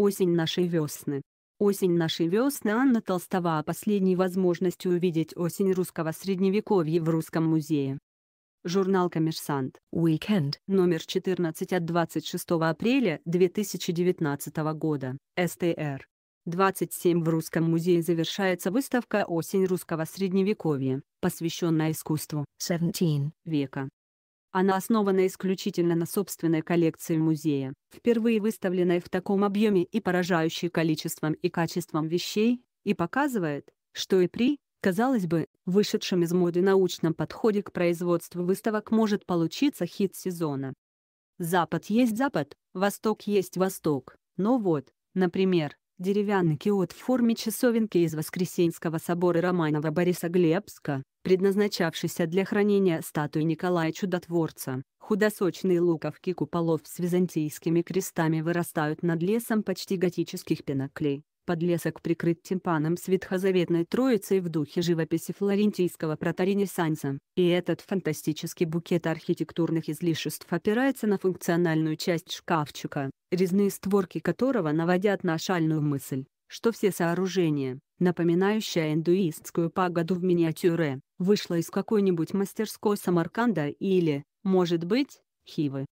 Осень нашей весны. Осень нашей весны Анна Толстова о последней возможности увидеть осень русского средневековья в Русском музее. Журнал «Коммерсант». Уикенд. Номер 14 от 26 апреля 2019 года. СТР. 27 в Русском музее завершается выставка «Осень русского средневековья», посвященная искусству 17 века. Она основана исключительно на собственной коллекции музея, впервые выставленной в таком объеме и поражающей количеством и качеством вещей, и показывает, что и при, казалось бы, вышедшем из моды научном подходе к производству выставок может получиться хит сезона. Запад есть Запад, Восток есть Восток, но вот, например, деревянный киот в форме часовенки из Воскресенского собора Романова Бориса Глебска, предназначавшийся для хранения статуи Николая Чудотворца. Худосочные луковки куполов с византийскими крестами вырастают над лесом почти готических пеноклей. Подлесок прикрыт тимпаном с ветхозаветной троицей в духе живописи флорентийского проторенессанса, и этот фантастический букет архитектурных излишеств опирается на функциональную часть шкафчика, резные створки которого наводят на шальную мысль, что все сооружения, напоминающие индуистскую пагоду в миниатюре, вышла из какой-нибудь мастерской Самарканда или, может быть, Хивы.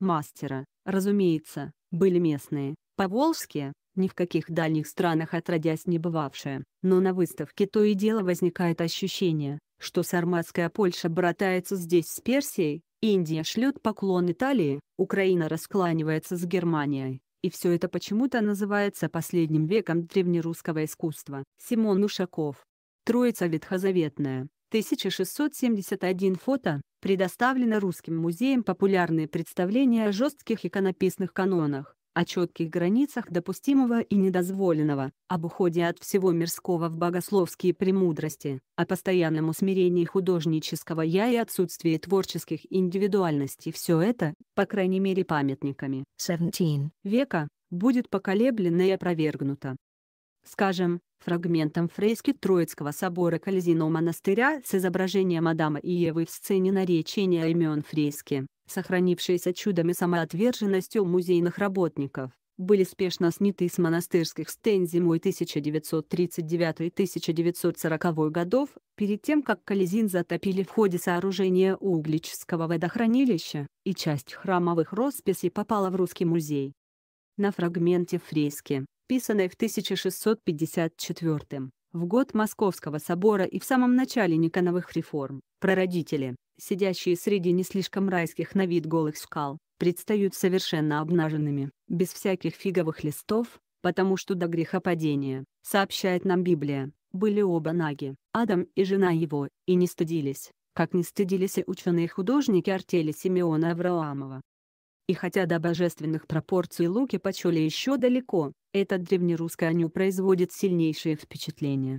Мастера, разумеется, были местные, поволжские, ни в каких дальних странах отродясь не бывавшие, но на выставке то и дело возникает ощущение, что сарматская Польша братается здесь с Персией, Индия шлет поклон Италии, Украина раскланивается с Германией, и все это почему-то называется последним веком древнерусского искусства. Симон Ушаков. Троица Ветхозаветная. 1671 фото, предоставлено Русским музеем популярные представления о жестких иконописных канонах, о четких границах допустимого и недозволенного, об уходе от всего мирского в богословские премудрости, о постоянном усмирении художнического «я» и отсутствии творческих индивидуальностей. Все это, по крайней мере памятниками 17 века, будет поколеблено и опровергнуто. Скажем, фрагментом фрески Троицкого собора Кользиного монастыря с изображением Адама и Евы в сцене наречения имен фрески, сохранившиеся чудами самоотверженностью музейных работников, были спешно сняты с монастырских стен зимой 1939-1940 годов, перед тем как Колизин затопили в ходе сооружения Углического водохранилища, и часть храмовых росписей попала в Русский музей. На фрагменте фрески, подписанной в 1654 в год Московского собора и в самом начале Никоновых реформ. Прародители, сидящие среди не слишком райских на вид голых скал, предстают совершенно обнаженными, без всяких фиговых листов, потому что до грехопадения, сообщает нам Библия, были оба наги, Адам и жена его, и не стыдились, как не стыдились и ученые-художники артели Симеона Авраамова. И хотя до божественных пропорций луки почули еще далеко, этот древнерусский аню производит сильнейшее впечатление.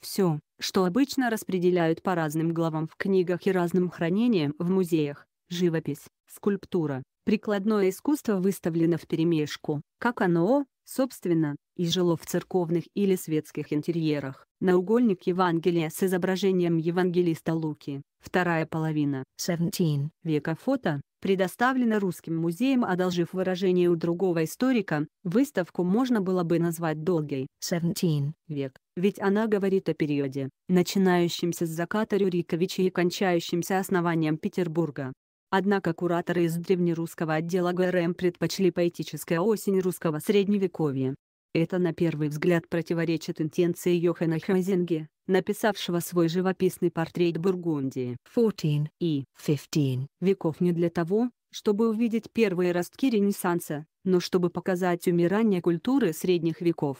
Все, что обычно распределяют по разным главам в книгах и разным хранениям в музеях, живопись, скульптура, прикладное искусство выставлено вперемешку, как оно, Собственно, и жило в церковных или светских интерьерах. Наугольник Евангелия с изображением Евангелиста Луки, вторая половина 17 века фото, предоставлено Русским музеем, одолжив выражение у другого историка, выставку можно было бы назвать долгой 17 век, ведь она говорит о периоде, начинающемся с заката Рюриковича и кончающемся основанием Петербурга. Однако кураторы из древнерусского отдела ГРМ предпочли поэтическая осень русского средневековья. Это на первый взгляд противоречит интенции Йохана Хайзинге, написавшего свой живописный портрет Бургундии. 14 и 15 веков не для того, чтобы увидеть первые ростки Ренессанса, но чтобы показать умирание культуры средних веков.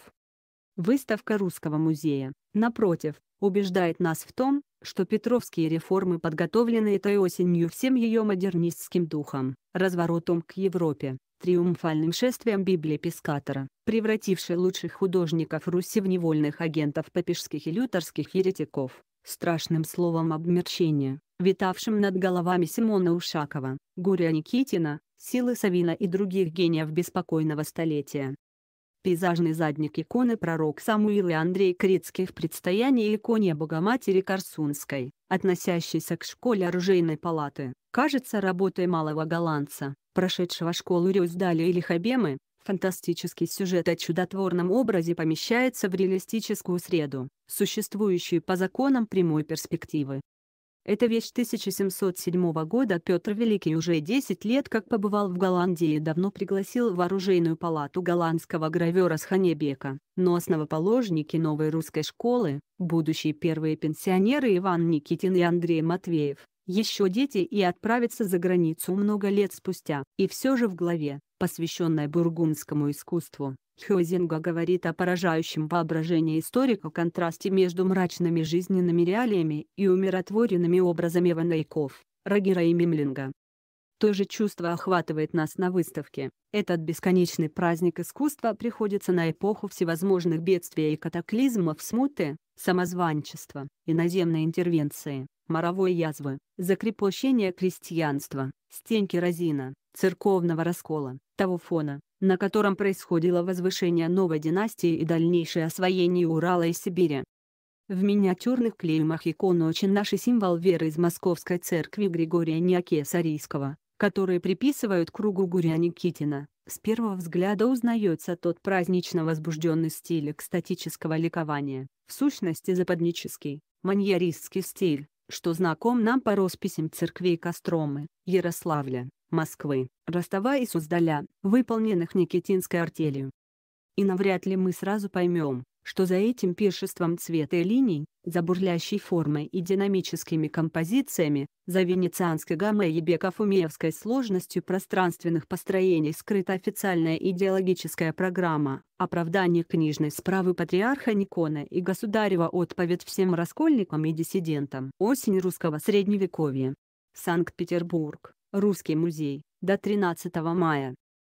Выставка Русского музея, напротив, убеждает нас в том, что петровские реформы подготовлены этой осенью всем ее модернистским духом, разворотом к Европе, триумфальным шествием Библии Пескатора, превратившей лучших художников Руси в невольных агентов папежских и лютерских еретиков, страшным словом обмерчения, витавшим над головами Симона Ушакова, Гурия Никитина, Силы Савина и других гениев беспокойного столетия, Пейзажный задник иконы пророк Самуил и Андрей в предстоянии иконе Богоматери Корсунской, относящейся к школе оружейной палаты, кажется работой малого голландца, прошедшего школу Рюздали или Хабемы, Фантастический сюжет о чудотворном образе помещается в реалистическую среду, существующую по законам прямой перспективы. Это вещь 1707 года Петр Великий уже 10 лет как побывал в Голландии и давно пригласил в оружейную палату голландского гравера Сханебека, но основоположники новой русской школы, будущие первые пенсионеры Иван Никитин и Андрей Матвеев, еще дети и отправятся за границу много лет спустя. И все же в главе, посвященной бургундскому искусству, Хюзинга говорит о поражающем воображении историка контрасте между мрачными жизненными реалиями и умиротворенными образами Ванейков, Рагира и Мимлинга. То же чувство охватывает нас на выставке. Этот бесконечный праздник искусства приходится на эпоху всевозможных бедствий и катаклизмов смуты, самозванчества, иноземной интервенции моровой язвы, закрепощения крестьянства, стенки керосина, церковного раскола, того фона, на котором происходило возвышение новой династии и дальнейшее освоение Урала и Сибири. В миниатюрных клеймах икон очень наш символ веры из Московской церкви Григория Неокесарийского, которые приписывают кругу Гуря Никитина. С первого взгляда узнается тот празднично возбужденный стиль экстатического ликования, в сущности западнический, маньеристский стиль, что знаком нам по росписям церквей Костромы, Ярославля, Москвы, Ростова и Суздаля, выполненных Никитинской артелью. И навряд ли мы сразу поймем, что за этим пиршеством цвета и линий, за бурлящей формой и динамическими композициями, за венецианской гаммой и бекофумиевской сложностью пространственных построений скрыта официальная идеологическая программа, оправдание книжной справы патриарха Никона и государева отповедь всем раскольникам и диссидентам. Осень русского средневековья. Санкт-Петербург, Русский музей, до 13 мая.